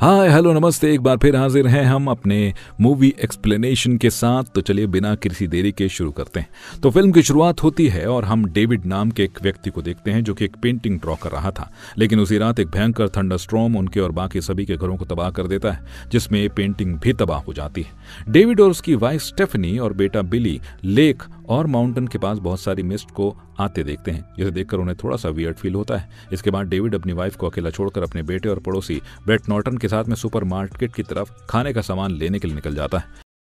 hi hello नमस्ते एक बार फिर हाजिर हैं हम अपने मूवी एक्सप्लेनेशन के साथ तो चलिए बिना किसी देरी के शुरू करते हैं तो फिल्म की शुरुआत होती है और हम डेविड नाम के एक व्यक्ति को देखते हैं जो कि एक पेंटिंग ड्रॉ कर रहा था लेकिन उसी रात एक भयंकर थंडर उनके और बाकी सभी के घरों को तबाह कर देता है जिसमें पेंटिंग भी तबाह हो जाती है डेविड और उसकी वाइफ स्टेफनी और बेटा बिली लेख और माउंटेन के पास बहुत सारी मिस्ट को आते देखते हैं जिसे देखकर उन्हें थोड़ा सा वियर्ड फील होता है इसके बाद डेविड अपनी वाइफ को अकेला छोड़कर अपने बेटे और पड़ोसी ब्रेट नॉर्टन के साथ में मार्केट की तरफ खाने का सामान लेने के लिए निकल जाता है